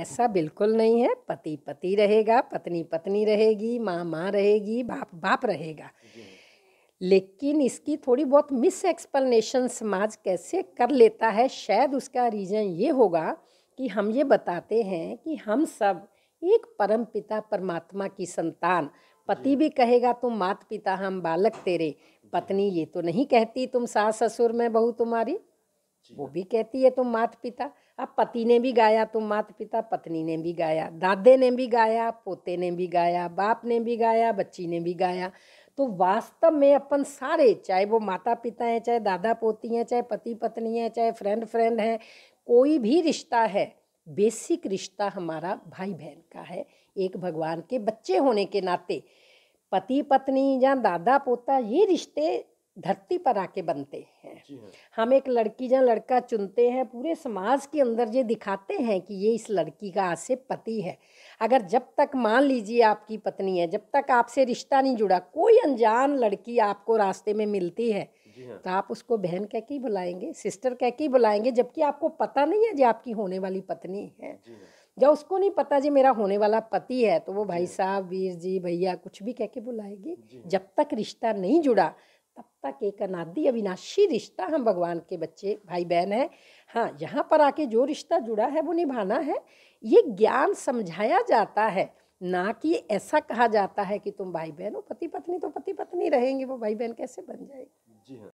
ऐसा बिल्कुल नहीं है पति पति रहेगा पत्नी पत्नी रहेगी माँ माँ रहेगी बाप बाप रहेगा लेकिन इसकी थोड़ी बहुत मिस एक्सप्लेनेशन समाज कैसे कर लेता है शायद उसका रीज़न ये होगा कि हम ये बताते हैं कि हम सब एक परम पिता परमात्मा की संतान पति भी कहेगा तुम मात पिता हम बालक तेरे पत्नी ये तो नहीं कहती तुम सास ससुर में बहू तुम्हारी वो भी कहती है तुम माता पिता अब पति ने भी गाया तुम माता पिता पत्नी ने भी गाया दादे ने भी गाया पोते ने भी गाया बाप ने भी गाया बच्ची ने भी गाया तो वास्तव में अपन सारे चाहे वो माता पिता हैं चाहे दादा पोती हैं चाहे पति पत्नी हैं चाहे फ्रेंड फ्रेंड हैं कोई भी रिश्ता है बेसिक रिश्ता हमारा भाई बहन का है एक भगवान के बच्चे होने के नाते पति पत्नी या दादा पोता ये रिश्ते धरती पर आके बनते हैं हाँ। हम एक लड़की जहाँ लड़का चुनते हैं पूरे समाज के अंदर ये दिखाते हैं कि ये इस लड़की का आज पति है अगर जब तक मान लीजिए आपकी पत्नी है जब तक आपसे रिश्ता नहीं जुड़ा कोई अनजान लड़की आपको रास्ते में मिलती है हाँ। तो आप उसको बहन कह के ही बुलाएंगे सिस्टर कह के ही बुलाएंगे जबकि आपको पता नहीं है जो आपकी होने वाली पत्नी है हाँ। जब उसको नहीं पता जी मेरा होने वाला पति है तो वो भाई साहब वीर जी भैया कुछ भी कह के बुलाएगी जब तक रिश्ता नहीं जुड़ा तब तक एक अनादि अविनाशी रिश्ता हम भगवान के बच्चे भाई बहन हैं हाँ यहाँ पर आके जो रिश्ता जुड़ा है वो निभाना है ये ज्ञान समझाया जाता है ना कि ऐसा कहा जाता है कि तुम भाई बहन हो पति पत्नी तो पति पत्नी रहेंगे वो भाई बहन कैसे बन जाएगी जी हाँ